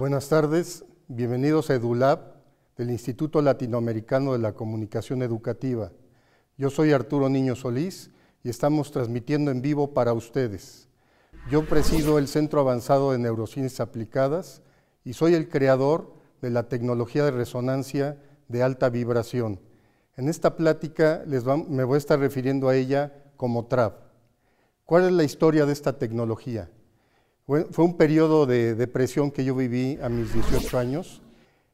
Buenas tardes, bienvenidos a EduLab del Instituto Latinoamericano de la Comunicación Educativa. Yo soy Arturo Niño Solís y estamos transmitiendo en vivo para ustedes. Yo presido el Centro Avanzado de Neurociencias Aplicadas y soy el creador de la tecnología de resonancia de alta vibración. En esta plática me voy a estar refiriendo a ella como TRAP. ¿Cuál es la historia de esta tecnología? fue un periodo de depresión que yo viví a mis 18 años,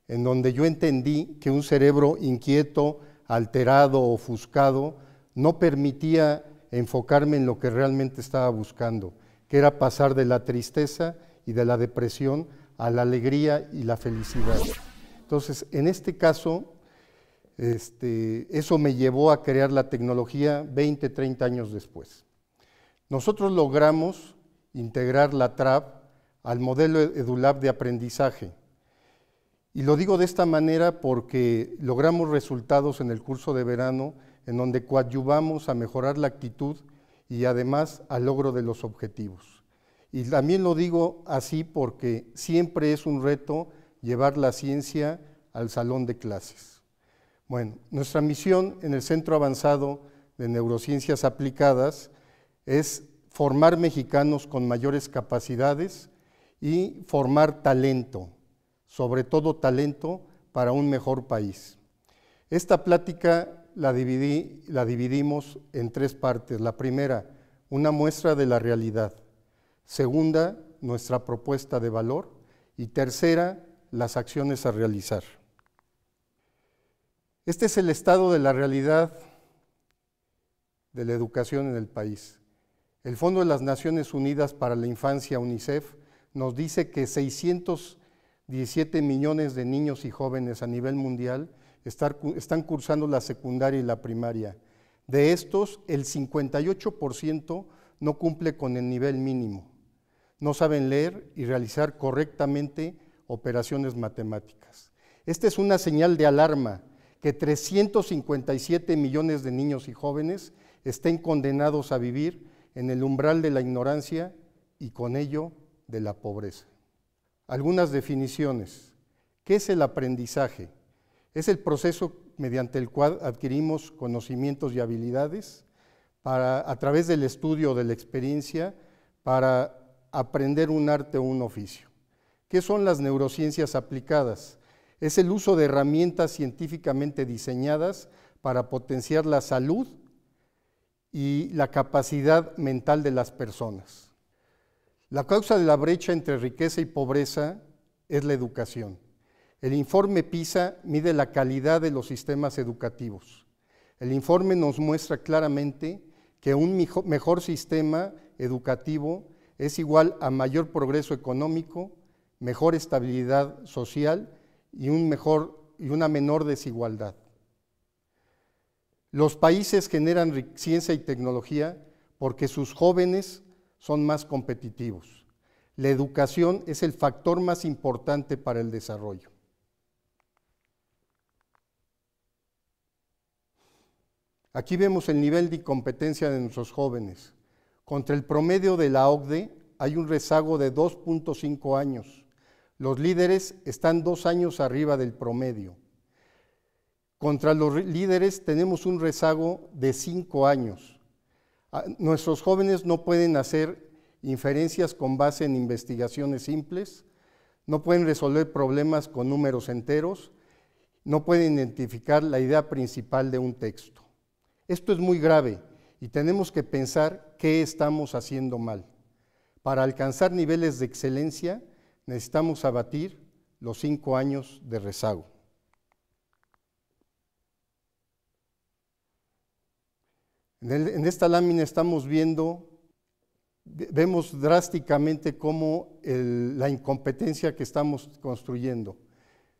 en donde yo entendí que un cerebro inquieto, alterado, ofuscado, no permitía enfocarme en lo que realmente estaba buscando, que era pasar de la tristeza y de la depresión a la alegría y la felicidad. Entonces, en este caso, este, eso me llevó a crear la tecnología 20, 30 años después. Nosotros logramos integrar la TRAP al modelo e-, EduLab de aprendizaje. Y lo digo de esta manera porque logramos resultados en el curso de verano en donde coadyuvamos a mejorar la actitud y además al logro de los objetivos. Y también lo digo así porque siempre es un reto llevar la ciencia al salón de clases. Bueno, nuestra misión en el Centro Avanzado de Neurociencias Aplicadas es formar mexicanos con mayores capacidades y formar talento, sobre todo talento para un mejor país. Esta plática la, dividimos en tres partes. La primera, una muestra de la realidad. Segunda, nuestra propuesta de valor. Y tercera, las acciones a realizar. Este es el estado de la realidad de la educación en el país. El Fondo de las Naciones Unidas para la Infancia, UNICEF, nos dice que 617 millones de niños y jóvenes a nivel mundial están cursando la secundaria y la primaria. De estos, el 58% no cumple con el nivel mínimo. No saben leer y realizar correctamente operaciones matemáticas. Esta es una señal de alarma que 357 millones de niños y jóvenes estén condenados a vivir en el umbral de la ignorancia y con ello de la pobreza. Algunas definiciones. ¿Qué es el aprendizaje? Es el proceso mediante el cual adquirimos conocimientos y habilidades a través del estudio o de la experiencia para aprender un arte o un oficio. ¿Qué son las neurociencias aplicadas? Es el uso de herramientas científicamente diseñadas para potenciar la salud y la capacidad mental de las personas. La causa de la brecha entre riqueza y pobreza es la educación. El informe PISA mide la calidad de los sistemas educativos. El informe nos muestra claramente que un mejor sistema educativo es igual a mayor progreso económico, mejor estabilidad social y, un mejor, y una menor desigualdad. Los países generan ciencia y tecnología porque sus jóvenes son más competitivos. La educación es el factor más importante para el desarrollo. Aquí vemos el nivel de competencia de nuestros jóvenes. Contra el promedio de la OCDE hay un rezago de 2.5 años. Los líderes están dos años arriba del promedio. Contra los líderes tenemos un rezago de cinco años. Ah, nuestros jóvenes no pueden hacer inferencias con base en investigaciones simples, no pueden resolver problemas con números enteros, no pueden identificar la idea principal de un texto. Esto es muy grave y tenemos que pensar qué estamos haciendo mal. Para alcanzar niveles de excelencia necesitamos abatir los cinco años de rezago. En esta lámina estamos viendo, vemos drásticamente cómo la incompetencia que estamos construyendo.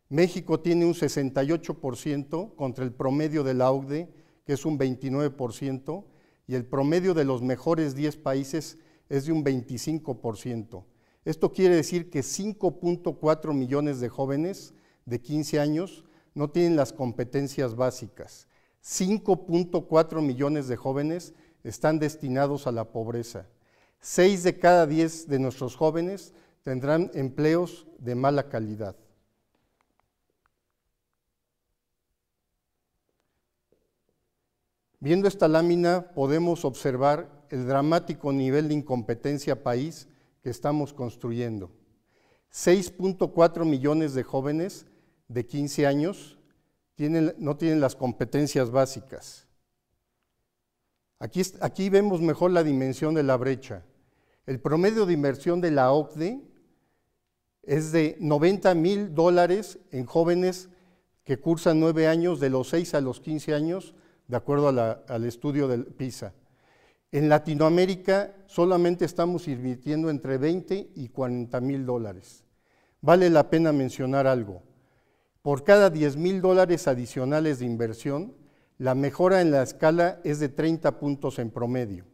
México tiene un 68% contra el promedio de la OCDE, que es un 29%, y el promedio de los mejores 10 países es de un 25%. Esto quiere decir que 5.4 millones de jóvenes de 15 años no tienen las competencias básicas. 5.4 millones de jóvenes están destinados a la pobreza. 6 de cada diez de nuestros jóvenes tendrán empleos de mala calidad. Viendo esta lámina podemos observar el dramático nivel de incompetencia país que estamos construyendo. 6.4 millones de jóvenes de 15 años no tienen las competencias básicas. Aquí, vemos mejor la dimensión de la brecha. El promedio de inversión de la OCDE es de 90 mil dólares en jóvenes que cursan nueve años, de los 6 a los 15 años, de acuerdo al estudio del PISA. En Latinoamérica solamente estamos invirtiendo entre 20 y 40 mil dólares. Vale la pena mencionar algo. Por cada 10 mil dólares adicionales de inversión, la mejora en la escala es de 30 puntos en promedio.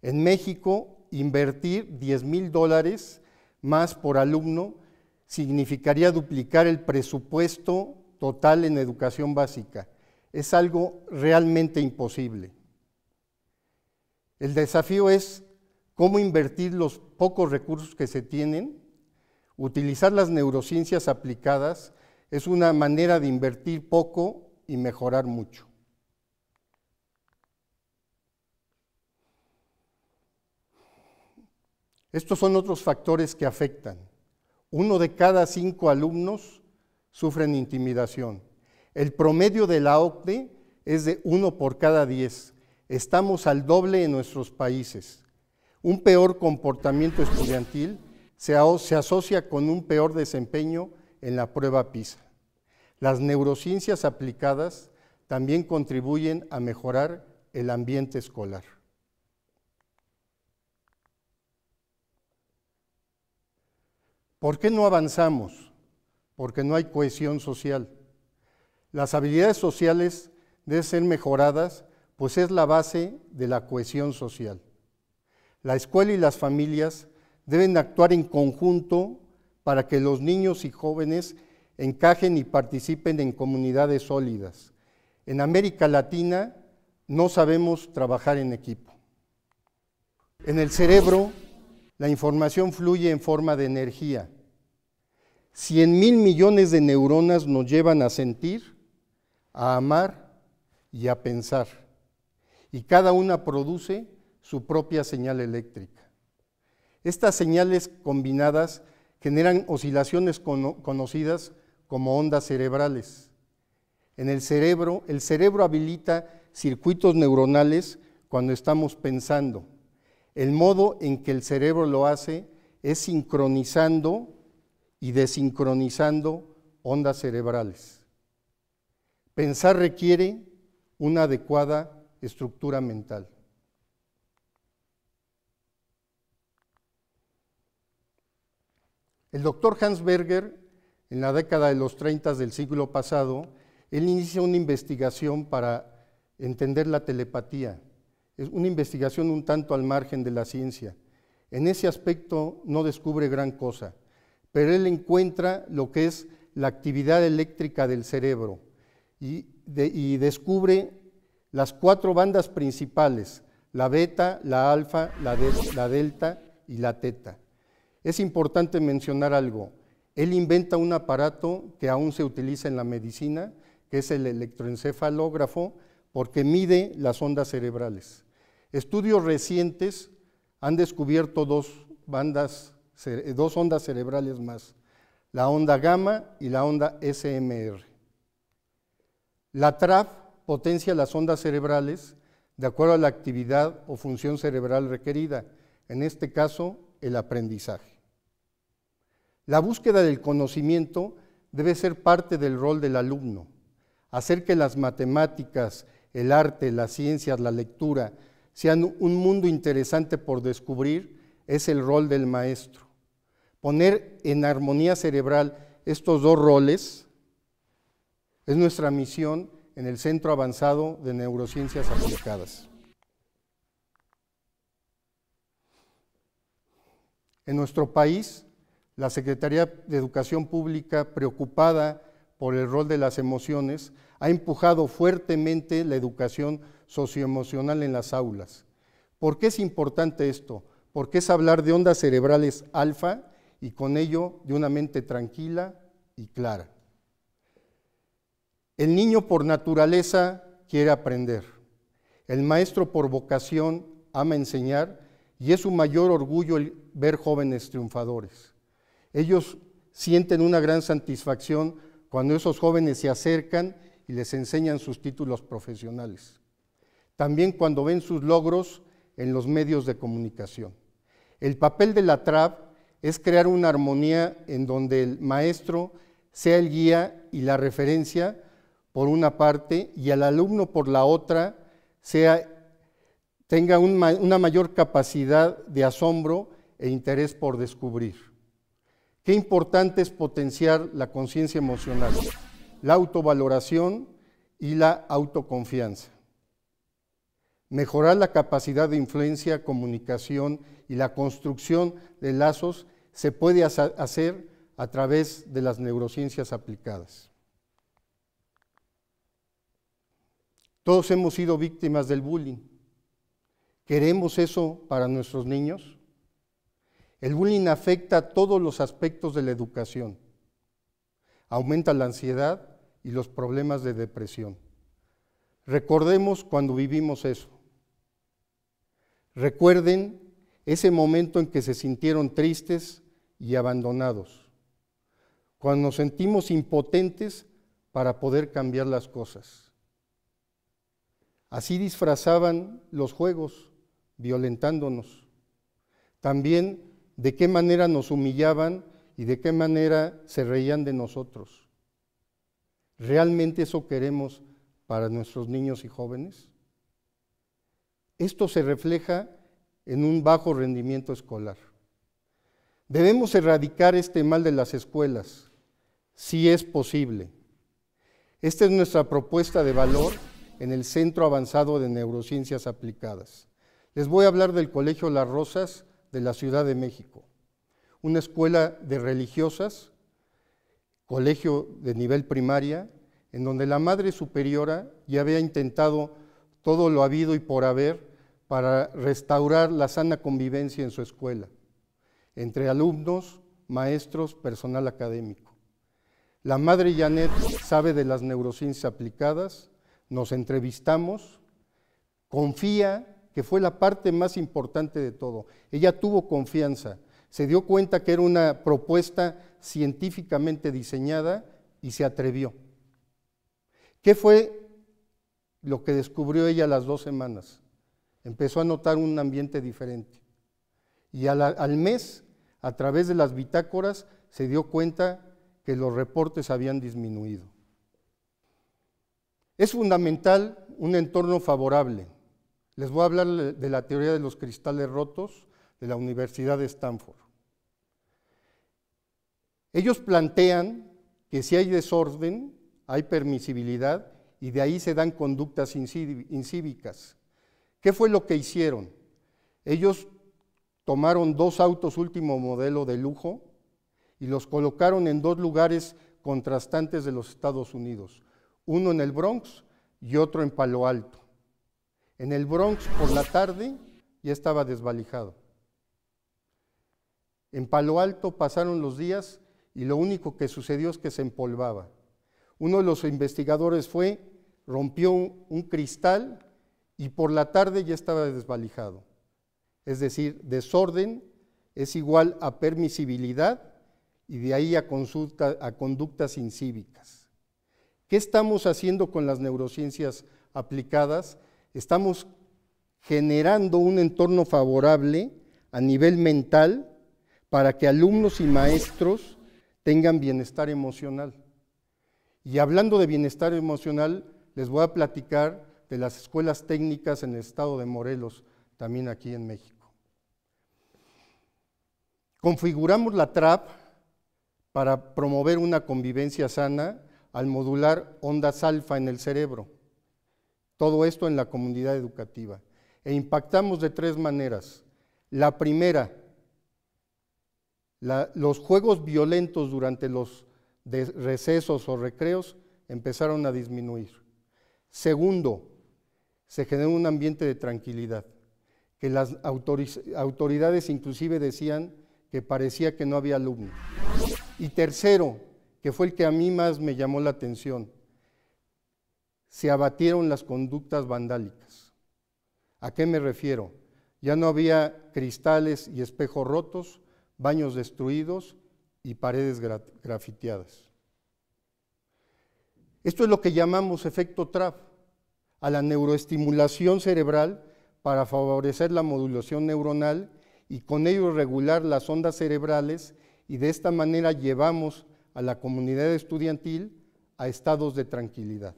En México, invertir 10 mil dólares más por alumno significaría duplicar el presupuesto total en educación básica. Es algo realmente imposible. El desafío es cómo invertir los pocos recursos que se tienen, utilizar las neurociencias aplicadas es una manera de invertir poco y mejorar mucho. Estos son otros factores que afectan. Uno de cada cinco alumnos sufren intimidación. El promedio de la OCDE es de uno por cada diez. Estamos al doble en nuestros países. Un peor comportamiento estudiantil se, asocia con un peor desempeño en la prueba PISA. Las neurociencias aplicadas también contribuyen a mejorar el ambiente escolar. ¿Por qué no avanzamos? Porque no hay cohesión social. Las habilidades sociales deben ser mejoradas, pues es la base de la cohesión social. La escuela y las familias deben actuar en conjunto para que los niños y jóvenes encajen y participen en comunidades sólidas. En América Latina no sabemos trabajar en equipo. En el cerebro, la información fluye en forma de energía. Cien mil millones de neuronas nos llevan a sentir, a amar y a pensar. Y cada una produce su propia señal eléctrica. Estas señales combinadas generan oscilaciones conocidas como ondas cerebrales. En el cerebro, el cerebro habilita circuitos neuronales cuando estamos pensando. El modo en que el cerebro lo hace es sincronizando y desincronizando ondas cerebrales. Pensar requiere una adecuada estructura mental. El doctor Hans Berger, en la década de los 30 del siglo pasado, él inicia una investigación para entender la telepatía. Es una investigación un tanto al margen de la ciencia. En ese aspecto no descubre gran cosa, pero él encuentra lo que es la actividad eléctrica del cerebro y, descubre las cuatro bandas principales, la beta, la alfa, la delta y la teta. Es importante mencionar algo. Él inventa un aparato que aún se utiliza en la medicina, que es el electroencefalógrafo, porque mide las ondas cerebrales. Estudios recientes han descubierto dos, bandas, ondas cerebrales más, la onda gamma y la onda SMR. La TRAF potencia las ondas cerebrales de acuerdo a la actividad o función cerebral requerida, en este caso el aprendizaje. La búsqueda del conocimiento debe ser parte del rol del alumno. Hacer que las matemáticas, el arte, las ciencias, la lectura sean un mundo interesante por descubrir es el rol del maestro. Poner en armonía cerebral estos dos roles es nuestra misión en el Centro Avanzado de Neurociencias Aplicadas. En nuestro país, la Secretaría de Educación Pública, preocupada por el rol de las emociones, ha empujado fuertemente la educación socioemocional en las aulas. ¿Por qué es importante esto? Porque es hablar de ondas cerebrales alfa y con ello de una mente tranquila y clara. El niño por naturaleza quiere aprender. El maestro por vocación ama enseñar y es su mayor orgullo ver jóvenes triunfadores. Ellos sienten una gran satisfacción cuando esos jóvenes se acercan y les enseñan sus títulos profesionales. También cuando ven sus logros en los medios de comunicación. El papel de la TRAP es crear una armonía en donde el maestro sea el guía y la referencia por una parte y el alumno por la otra sea tenga una mayor capacidad de asombro e interés por descubrir. Qué importante es potenciar la conciencia emocional, la autovaloración y la autoconfianza. Mejorar la capacidad de influencia, comunicación y la construcción de lazos se puede hacer a través de las neurociencias aplicadas. Todos hemos sido víctimas del bullying ¿Queremos eso para nuestros niños? El bullying afecta todos los aspectos de la educación. Aumenta la ansiedad y los problemas de depresión. Recordemos cuando vivimos eso. Recuerden ese momento en que se sintieron tristes y abandonados. Cuando nos sentimos impotentes para poder cambiar las cosas. Así disfrazaban los juegos violentándonos. También de qué manera nos humillaban y de qué manera se reían de nosotros. ¿Realmente eso queremos para nuestros niños y jóvenes? Esto se refleja en un bajo rendimiento escolar. Debemos erradicar este mal de las escuelas, si es posible. Esta es nuestra propuesta de valor en el Centro Avanzado de Neurociencias Aplicadas. Les voy a hablar del Colegio Las Rosas de la Ciudad de México, una escuela de religiosas, colegio de nivel primaria, en donde la Madre Superiora ya había intentado todo lo habido y por haber para restaurar la sana convivencia en su escuela, entre alumnos, maestros, personal académico. La Madre Janet sabe de las neurociencias aplicadas, nos entrevistamos, confía que fue la parte más importante de todo. Ella tuvo confianza, se dio cuenta que era una propuesta científicamente diseñada y se atrevió. ¿Qué fue lo que descubrió ella las dos semanas? Empezó a notar un ambiente diferente. Y al, al mes, a través de las bitácoras, se dio cuenta que los reportes habían disminuido. Es fundamental un entorno favorable les voy a hablar de la teoría de los cristales rotos de la Universidad de Stanford. Ellos plantean que si hay desorden, hay permisibilidad y de ahí se dan conductas incívicas. ¿Qué fue lo que hicieron? Ellos tomaron dos autos último modelo de lujo y los colocaron en dos lugares contrastantes de los Estados Unidos, uno en el Bronx y otro en Palo Alto. En el Bronx por la tarde ya estaba desvalijado. En Palo Alto pasaron los días y lo único que sucedió es que se empolvaba. Uno de los investigadores fue, rompió un cristal y por la tarde ya estaba desvalijado. Es decir, desorden es igual a permisibilidad y de ahí a, a conductas incívicas. ¿Qué estamos haciendo con las neurociencias aplicadas? estamos generando un entorno favorable a nivel mental para que alumnos y maestros tengan bienestar emocional. Y hablando de bienestar emocional, les voy a platicar de las escuelas técnicas en el estado de Morelos, también aquí en México. Configuramos la TRAP para promover una convivencia sana al modular ondas alfa en el cerebro todo esto en la comunidad educativa. E impactamos de tres maneras. La primera, los juegos violentos durante los recesos o recreos empezaron a disminuir. Segundo, se generó un ambiente de tranquilidad, que las autoridades inclusive decían que parecía que no había alumnos. Y tercero, que fue el que a mí más me llamó la atención, se abatieron las conductas vandálicas. ¿A qué me refiero? Ya no había cristales y espejos rotos, baños destruidos y paredes grafiteadas. Esto es lo que llamamos efecto TRAP, a la neuroestimulación cerebral para favorecer la modulación neuronal y con ello regular las ondas cerebrales y de esta manera llevamos a la comunidad estudiantil a estados de tranquilidad.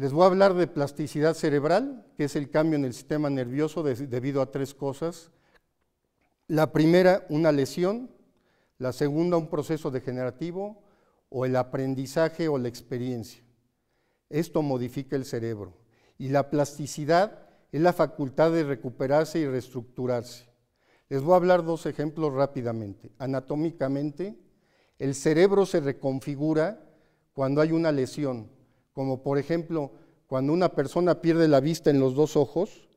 Les voy a hablar de plasticidad cerebral, que es el cambio en el sistema nervioso debido a tres cosas. La primera, una lesión. La segunda, un proceso degenerativo o el aprendizaje o la experiencia. Esto modifica el cerebro. Y la plasticidad es la facultad de recuperarse y reestructurarse. Les voy a hablar dos ejemplos rápidamente. Anatómicamente, el cerebro se reconfigura cuando hay una lesión como por ejemplo cuando una persona pierde la vista en los dos ojos,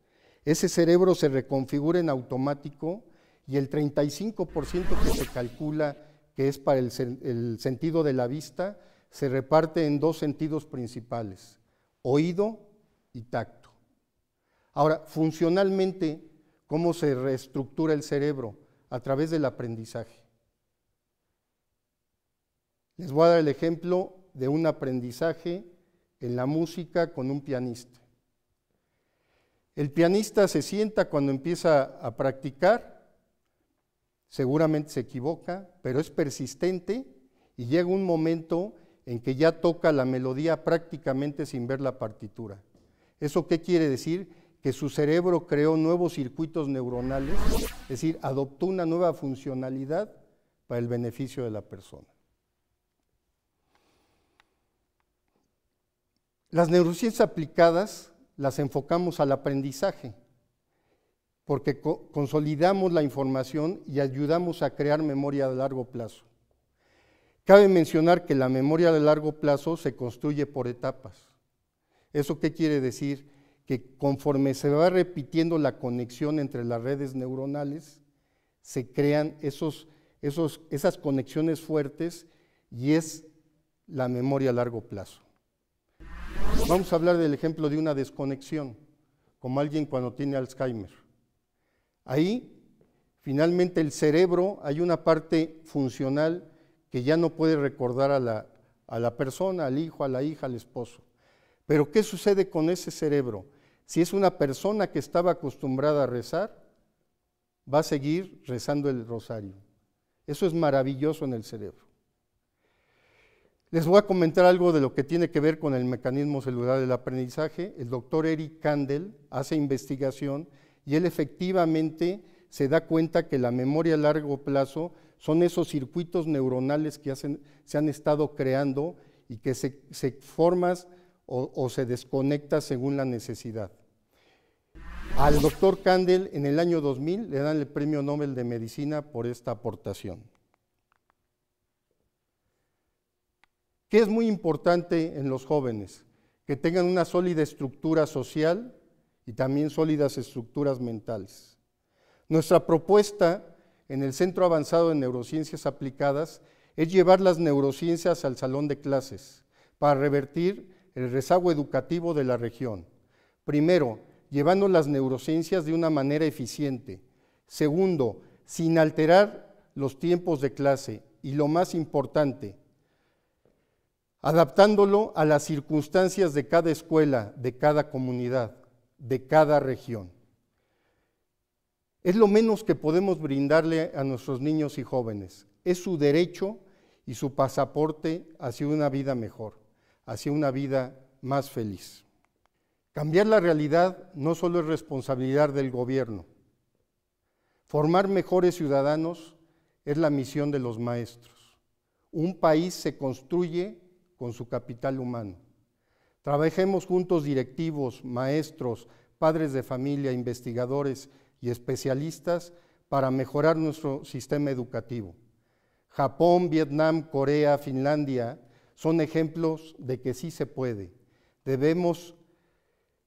ese cerebro se reconfigura en automático y el 35% que se calcula que es para el, sentido de la vista se reparte en dos sentidos principales, oído y tacto. Ahora, funcionalmente, ¿cómo se reestructura el cerebro? A través del aprendizaje. Les voy a dar el ejemplo de un aprendizaje en la música con un pianista. El pianista se sienta cuando empieza a practicar, seguramente se equivoca, pero es persistente y llega un momento en que ya toca la melodía prácticamente sin ver la partitura. ¿Eso qué quiere decir? Que su cerebro creó nuevos circuitos neuronales, es decir, adoptó una nueva funcionalidad para el beneficio de la persona. Las neurociencias aplicadas las enfocamos al aprendizaje, porque consolidamos la información y ayudamos a crear memoria de largo plazo. Cabe mencionar que la memoria de largo plazo se construye por etapas. ¿Eso qué quiere decir? Que conforme se va repitiendo la conexión entre las redes neuronales, se crean esos, esos, esas conexiones fuertes y es la memoria a largo plazo. Vamos a hablar del ejemplo de una desconexión, como alguien cuando tiene Alzheimer. Ahí, finalmente, el cerebro, hay una parte funcional que ya no puede recordar a la, a la persona, al hijo, a la hija, al esposo. Pero ¿qué sucede con ese cerebro? Si es una persona que estaba acostumbrada a rezar, va a seguir rezando el rosario. Eso es maravilloso en el cerebro. Les voy a comentar algo de lo que tiene que ver con el mecanismo celular del aprendizaje. El doctor Eric Kandel hace investigación y él efectivamente se da cuenta que la memoria a largo plazo son esos circuitos neuronales que se han estado creando y que se, forman o, o, se desconecta según la necesidad. Al doctor Kandel en el año 2000 le dan el Premio Nobel de Medicina por esta aportación. ¿Qué es muy importante en los jóvenes? Que tengan una sólida estructura social y también sólidas estructuras mentales. Nuestra propuesta en el Centro Avanzado de Neurociencias Aplicadas es llevar las neurociencias al salón de clases para revertir el rezago educativo de la región. Primero, llevando las neurociencias de una manera eficiente. Segundo, sin alterar los tiempos de clase. Y lo más importante, adaptándolo a las circunstancias de cada escuela, de cada comunidad, de cada región. Es lo menos que podemos brindarle a nuestros niños y jóvenes. Es su derecho y su pasaporte hacia una vida mejor, hacia una vida más feliz. Cambiar la realidad no solo es responsabilidad del gobierno. Formar mejores ciudadanos es la misión de los maestros. Un país se construye con su capital humano. Trabajemos juntos directivos, maestros, padres de familia, investigadores y especialistas para mejorar nuestro sistema educativo. Japón, Vietnam, Corea, Finlandia son ejemplos de que sí se puede. Debemos,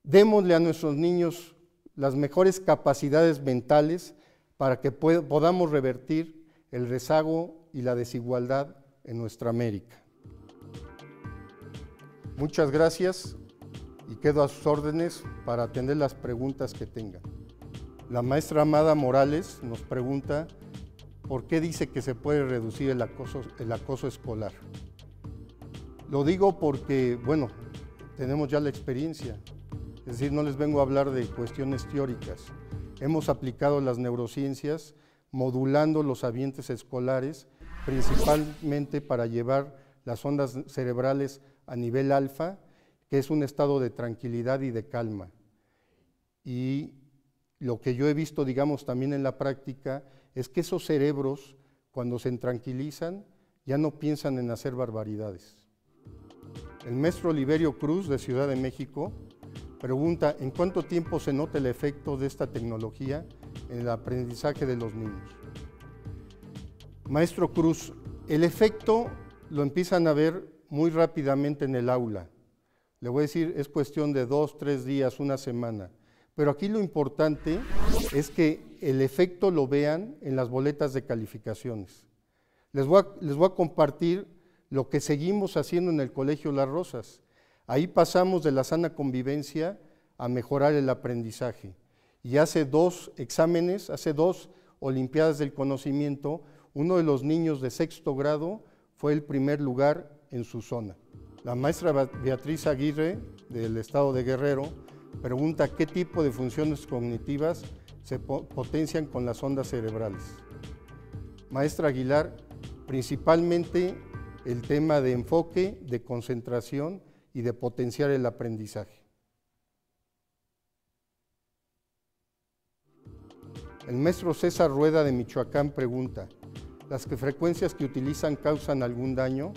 démosle a nuestros niños las mejores capacidades mentales para que podamos revertir el rezago y la desigualdad en nuestra América. Muchas gracias y quedo a sus órdenes para atender las preguntas que tengan. La maestra Amada Morales nos pregunta por qué dice que se puede reducir el acoso, escolar. Lo digo porque, bueno, tenemos ya la experiencia, es decir, no les vengo a hablar de cuestiones teóricas. Hemos aplicado las neurociencias modulando los ambientes escolares, principalmente para llevar las ondas cerebrales a nivel alfa, que es un estado de tranquilidad y de calma. Y lo que yo he visto, digamos, también en la práctica, es que esos cerebros, cuando se tranquilizan, ya no piensan en hacer barbaridades. El maestro Oliverio Cruz, de Ciudad de México, pregunta, ¿en cuánto tiempo se nota el efecto de esta tecnología en el aprendizaje de los niños? Maestro Cruz, el efecto lo empiezan a ver muy rápidamente en el aula. Le voy a decir, es cuestión de dos, tres días, una semana. Pero aquí lo importante es que el efecto lo vean en las boletas de calificaciones. Les voy a, les voy a compartir lo que seguimos haciendo en el Colegio Las Rosas. Ahí pasamos de la sana convivencia a mejorar el aprendizaje. Y hace dos exámenes, hace dos Olimpiadas del Conocimiento, uno de los niños de sexto grado fue el primer lugar en su zona. La maestra Beatriz Aguirre, del estado de Guerrero, pregunta qué tipo de funciones cognitivas se potencian con las ondas cerebrales. Maestra Aguilar, principalmente el tema de enfoque, de concentración y de potenciar el aprendizaje. El maestro César Rueda de Michoacán pregunta, ¿las frecuencias que utilizan causan algún daño?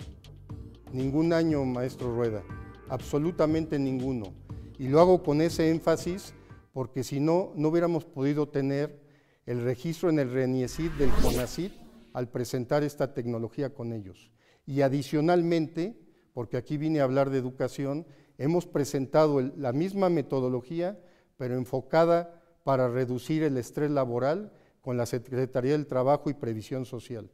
ningún año, maestro Rueda, absolutamente ninguno. Y lo hago con ese énfasis porque si no, no hubiéramos podido tener el registro en el RENIECID del CONACID al presentar esta tecnología con ellos. Y adicionalmente, porque aquí vine a hablar de educación, hemos presentado la misma metodología, pero enfocada para reducir el estrés laboral con la Secretaría del Trabajo y Previsión Social.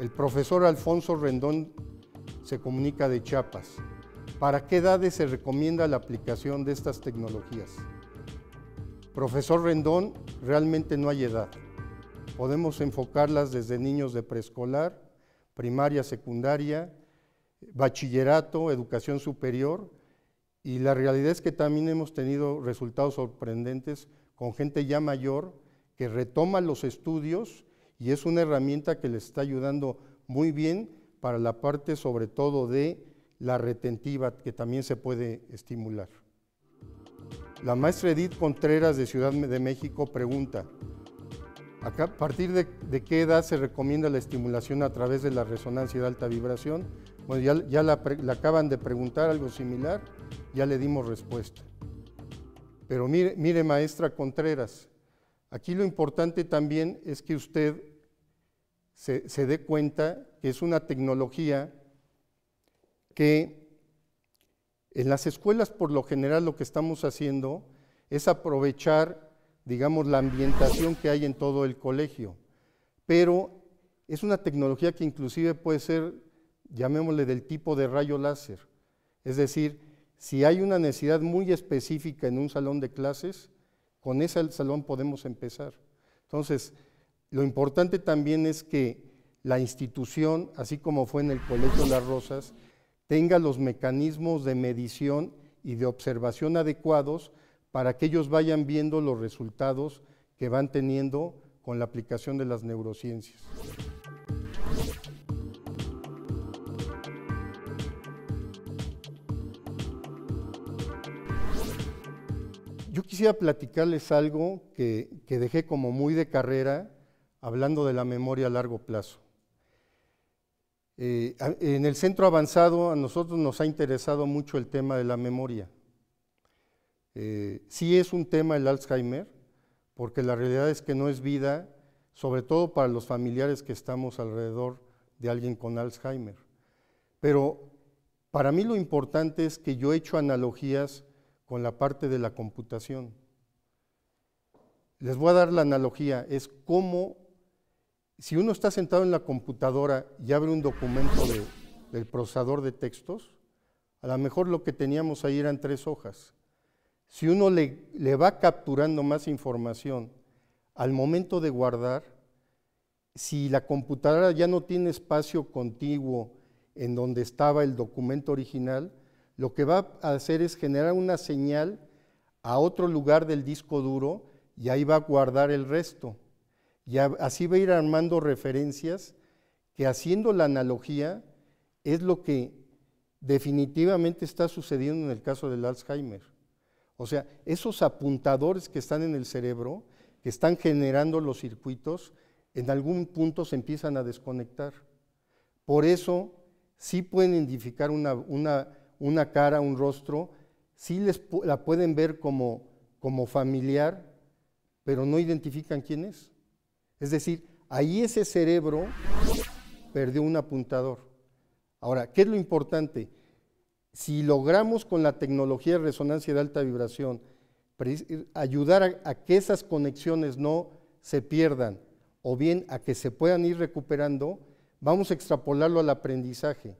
El profesor Alfonso Rendón se comunica de Chiapas. ¿Para qué edades se recomienda la aplicación de estas tecnologías? Profesor Rendón, realmente no hay edad. Podemos enfocarlas desde niños de preescolar, primaria, secundaria, bachillerato, educación superior, y la realidad es que también hemos tenido resultados sorprendentes con gente ya mayor que retoma los estudios y es una herramienta que le está ayudando muy bien para la parte sobre todo de la retentiva que también se puede estimular. La maestra Edith Contreras de Ciudad de México pregunta, ¿A partir de, qué edad se recomienda la estimulación a través de la resonancia de alta vibración? Bueno, ya, la, acaban de preguntar algo similar, ya le dimos respuesta. Pero mire, mire maestra Contreras, Aquí lo importante también es que usted se, dé cuenta que es una tecnología que en las escuelas por lo general lo que estamos haciendo es aprovechar, digamos, la ambientación que hay en todo el colegio. Pero es una tecnología que inclusive puede ser, llamémosle, del tipo de rayo láser. Es decir, si hay una necesidad muy específica en un salón de clases, con ese salón podemos empezar. Entonces, lo importante también es que la institución, así como fue en el Colegio Las Rosas, tenga los mecanismos de medición y de observación adecuados para que ellos vayan viendo los resultados que van teniendo con la aplicación de las neurociencias. Yo quisiera platicarles algo que, dejé como muy de carrera, hablando de la memoria a largo plazo. Eh, en el centro avanzado a nosotros nos ha interesado mucho el tema de la memoria. Eh, sí es un tema el Alzheimer, porque la realidad es que no es vida, sobre todo para los familiares que estamos alrededor de alguien con Alzheimer. Pero para mí lo importante es que yo he hecho analogías con la parte de la computación. Les voy a dar la analogía, es como si uno está sentado en la computadora y abre un documento del procesador de textos, a lo mejor lo que teníamos ahí eran tres hojas. Si uno le va capturando más información al momento de guardar, si la computadora ya no tiene espacio contiguo en donde estaba el documento original, lo que va a hacer es generar una señal a otro lugar del disco duro y ahí va a guardar el resto. Y así va a ir armando referencias que haciendo la analogía es lo que definitivamente está sucediendo en el caso del Alzheimer. O sea, esos apuntadores que están en el cerebro, que están generando los circuitos, en algún punto se empiezan a desconectar. Por eso sí pueden identificar una, una una cara, un rostro, sí les, la pueden ver como, como familiar, pero no identifican quién es. Es decir, ahí ese cerebro perdió un apuntador. Ahora, ¿qué es lo importante? Si logramos con la tecnología de resonancia de alta vibración ayudar a que esas conexiones no se pierdan o bien a que se puedan ir recuperando, vamos a extrapolarlo al aprendizaje.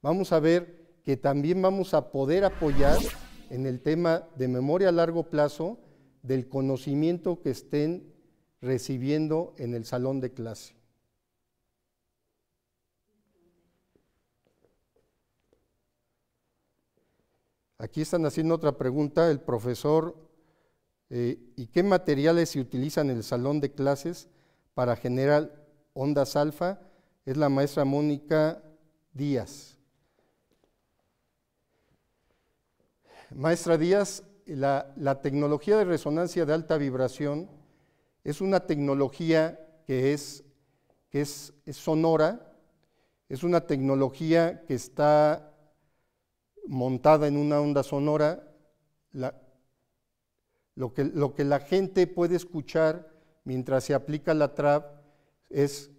Vamos a ver que también vamos a poder apoyar en el tema de memoria a largo plazo del conocimiento que estén recibiendo en el salón de clase. Aquí están haciendo otra pregunta, el profesor, eh, ¿y qué materiales se utilizan en el salón de clases para generar ondas alfa? Es la maestra Mónica Díaz. Maestra Díaz, la, tecnología de resonancia de alta vibración es una tecnología que es, sonora, es una tecnología que está montada en una onda sonora. lo, que, la gente puede escuchar mientras se aplica la trap es,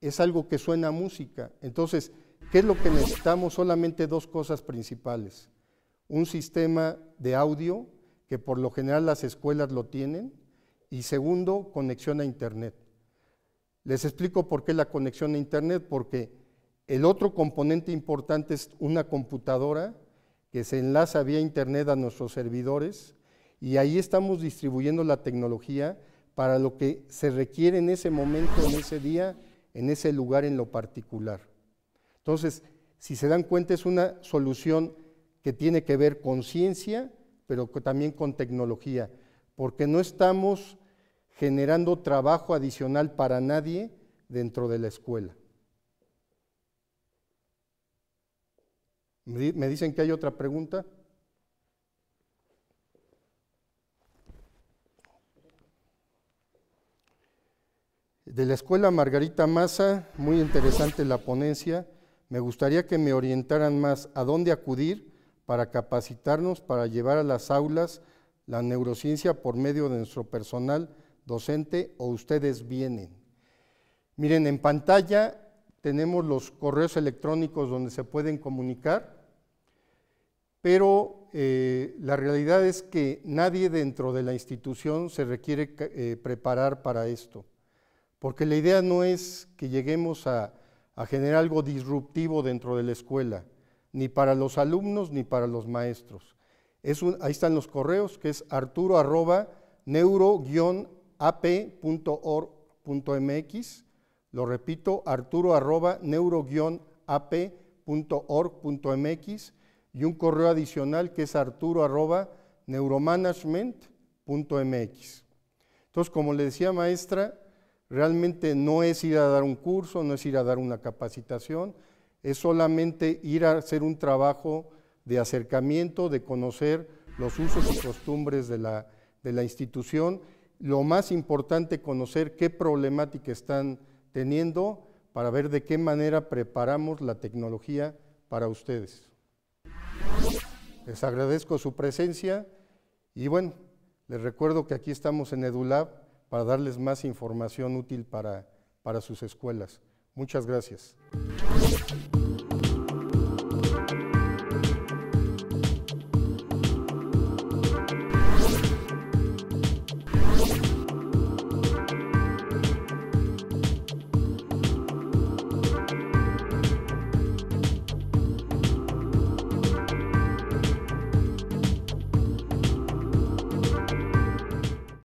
es algo que suena a música. Entonces, ¿qué es lo que necesitamos? Solamente dos cosas principales un sistema de audio, que por lo general las escuelas lo tienen, y segundo, conexión a Internet. Les explico por qué la conexión a Internet, porque el otro componente importante es una computadora que se enlaza vía Internet a nuestros servidores y ahí estamos distribuyendo la tecnología para lo que se requiere en ese momento, en ese día, en ese lugar en lo particular. Entonces, si se dan cuenta, es una solución que tiene que ver con ciencia, pero también con tecnología, porque no estamos generando trabajo adicional para nadie dentro de la escuela. ¿Me dicen que hay otra pregunta? De la escuela Margarita Massa, muy interesante la ponencia. Me gustaría que me orientaran más a dónde acudir para capacitarnos para llevar a las aulas la neurociencia por medio de nuestro personal docente o ustedes vienen. Miren, en pantalla tenemos los correos electrónicos donde se pueden comunicar, pero eh, la realidad es que nadie dentro de la institución se requiere eh, preparar para esto, porque la idea no es que lleguemos a generar algo disruptivo dentro de la escuela ni para los alumnos ni para los maestros. ahí están los correos, que es arturo arroba neuro-ap.org.mx. Lo repito, arturo arroba aporgmx y un correo adicional que es arturo arroba neuromanagement.mx. Entonces, como le decía maestra, realmente no es ir a dar un curso, no es ir a dar una capacitación, es solamente ir a hacer un trabajo de acercamiento, de conocer los usos y costumbres de la, institución. Lo más importante, conocer qué problemática están teniendo para ver de qué manera preparamos la tecnología para ustedes. Les agradezco su presencia y bueno, les recuerdo que aquí estamos en EduLab para darles más información útil para sus escuelas. Muchas gracias.